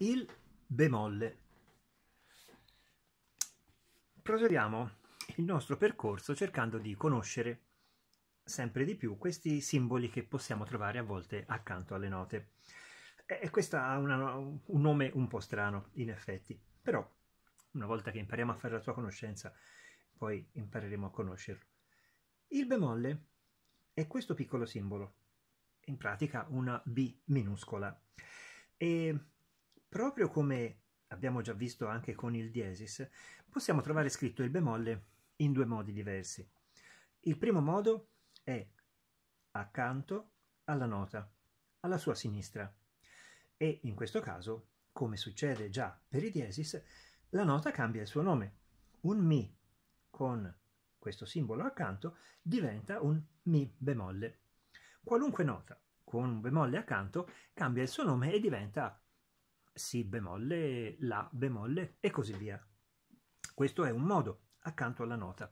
il bemolle. Proseguiamo il nostro percorso cercando di conoscere sempre di più questi simboli che possiamo trovare a volte accanto alle note. E questo ha una, un nome un po' strano, in effetti, però una volta che impariamo a fare la sua conoscenza, poi impareremo a conoscerlo. Il bemolle è questo piccolo simbolo, in pratica una B minuscola. E Proprio come abbiamo già visto anche con il diesis, possiamo trovare scritto il bemolle in due modi diversi. Il primo modo è accanto alla nota, alla sua sinistra. E in questo caso, come succede già per i diesis, la nota cambia il suo nome. Un Mi con questo simbolo accanto diventa un Mi bemolle. Qualunque nota con un bemolle accanto cambia il suo nome e diventa si bemolle, La bemolle e così via. Questo è un modo accanto alla nota.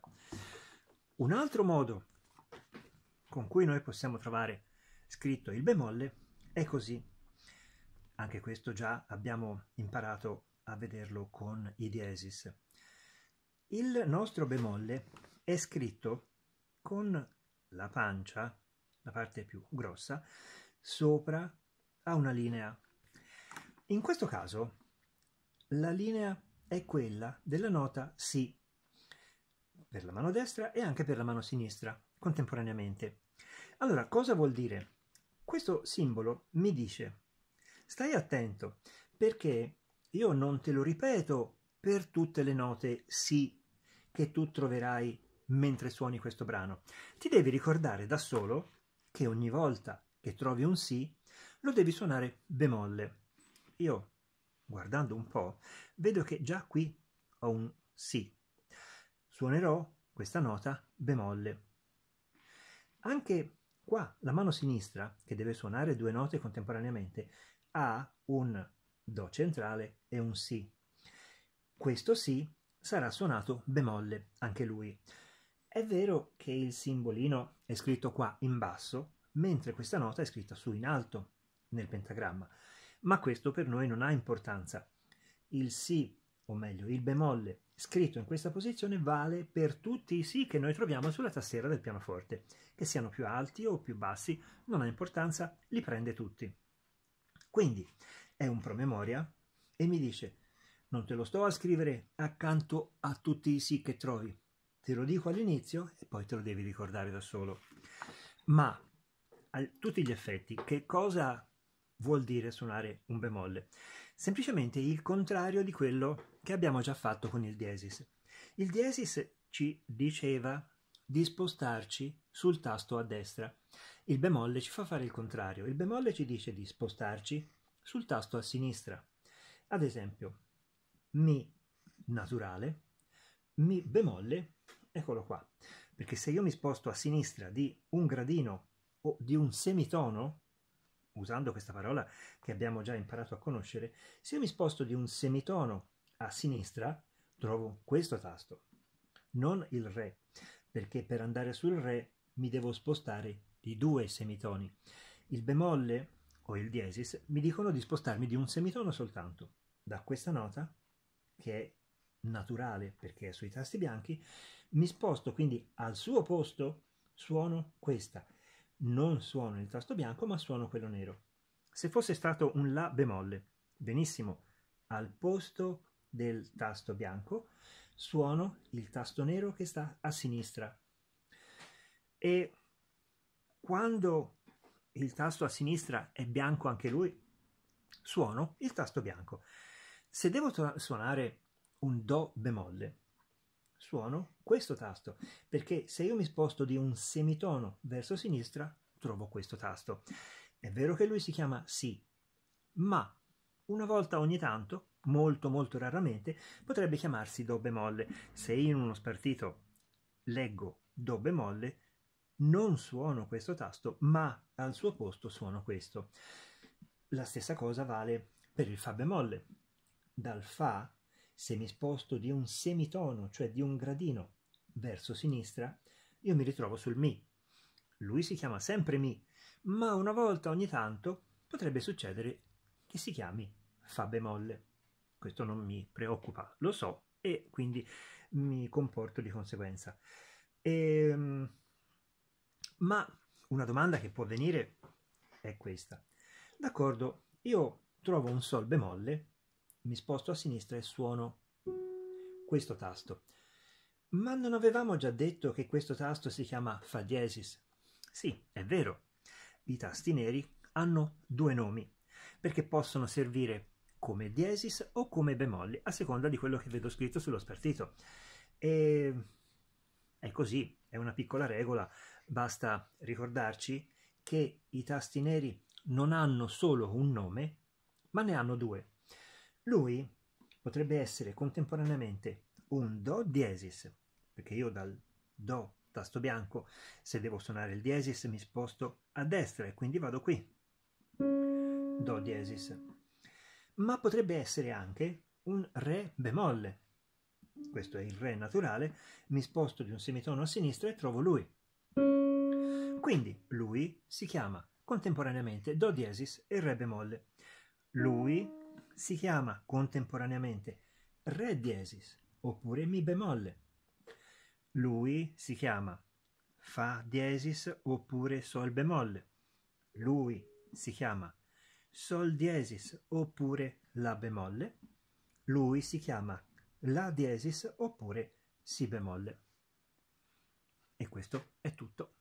Un altro modo con cui noi possiamo trovare scritto il bemolle è così. Anche questo già abbiamo imparato a vederlo con i diesis. Il nostro bemolle è scritto con la pancia, la parte più grossa, sopra a una linea in questo caso la linea è quella della nota Si per la mano destra e anche per la mano sinistra contemporaneamente. Allora, cosa vuol dire? Questo simbolo mi dice stai attento perché io non te lo ripeto per tutte le note Si che tu troverai mentre suoni questo brano. Ti devi ricordare da solo che ogni volta che trovi un Si lo devi suonare bemolle io, guardando un po', vedo che già qui ho un Si. Suonerò questa nota bemolle. Anche qua la mano sinistra, che deve suonare due note contemporaneamente, ha un Do centrale e un Si. Questo Si sarà suonato bemolle, anche lui. È vero che il simbolino è scritto qua in basso, mentre questa nota è scritta su in alto nel pentagramma ma questo per noi non ha importanza. Il sì, o meglio il bemolle, scritto in questa posizione vale per tutti i sì che noi troviamo sulla tastiera del pianoforte, che siano più alti o più bassi, non ha importanza, li prende tutti. Quindi è un promemoria e mi dice non te lo sto a scrivere accanto a tutti i sì che trovi, te lo dico all'inizio e poi te lo devi ricordare da solo. Ma a tutti gli effetti, che cosa vuol dire suonare un bemolle, semplicemente il contrario di quello che abbiamo già fatto con il diesis. Il diesis ci diceva di spostarci sul tasto a destra. Il bemolle ci fa fare il contrario. Il bemolle ci dice di spostarci sul tasto a sinistra. Ad esempio, mi naturale, mi bemolle, eccolo qua. Perché se io mi sposto a sinistra di un gradino o di un semitono, usando questa parola che abbiamo già imparato a conoscere, se io mi sposto di un semitono a sinistra, trovo questo tasto, non il Re, perché per andare sul Re mi devo spostare di due semitoni. Il bemolle o il diesis mi dicono di spostarmi di un semitono soltanto, da questa nota, che è naturale perché è sui tasti bianchi, mi sposto quindi al suo posto, suono questa non suono il tasto bianco ma suono quello nero. Se fosse stato un La bemolle, benissimo, al posto del tasto bianco suono il tasto nero che sta a sinistra. E quando il tasto a sinistra è bianco anche lui, suono il tasto bianco. Se devo suonare un Do bemolle, suono questo tasto, perché se io mi sposto di un semitono verso sinistra, trovo questo tasto. È vero che lui si chiama Si, ma una volta ogni tanto, molto molto raramente, potrebbe chiamarsi Do bemolle. Se io in uno spartito leggo Do bemolle, non suono questo tasto, ma al suo posto suono questo. La stessa cosa vale per il Fa bemolle. Dal Fa se mi sposto di un semitono, cioè di un gradino, verso sinistra, io mi ritrovo sul Mi. Lui si chiama sempre Mi, ma una volta ogni tanto potrebbe succedere che si chiami Fa bemolle. Questo non mi preoccupa, lo so, e quindi mi comporto di conseguenza. E, ehm, ma una domanda che può venire è questa. D'accordo, io trovo un Sol bemolle mi sposto a sinistra e suono questo tasto. Ma non avevamo già detto che questo tasto si chiama Fa diesis? Sì, è vero. I tasti neri hanno due nomi, perché possono servire come diesis o come bemolle, a seconda di quello che vedo scritto sullo spartito. E è così, è una piccola regola, basta ricordarci che i tasti neri non hanno solo un nome, ma ne hanno due. Lui potrebbe essere contemporaneamente un Do diesis, perché io dal Do, tasto bianco, se devo suonare il diesis mi sposto a destra e quindi vado qui. Do diesis. Ma potrebbe essere anche un Re bemolle. Questo è il Re naturale, mi sposto di un semitono a sinistra e trovo lui. Quindi lui si chiama contemporaneamente Do diesis e Re bemolle. Lui si chiama contemporaneamente Re diesis oppure Mi bemolle. Lui si chiama Fa diesis oppure Sol bemolle. Lui si chiama Sol diesis oppure La bemolle. Lui si chiama La diesis oppure Si bemolle. E questo è tutto.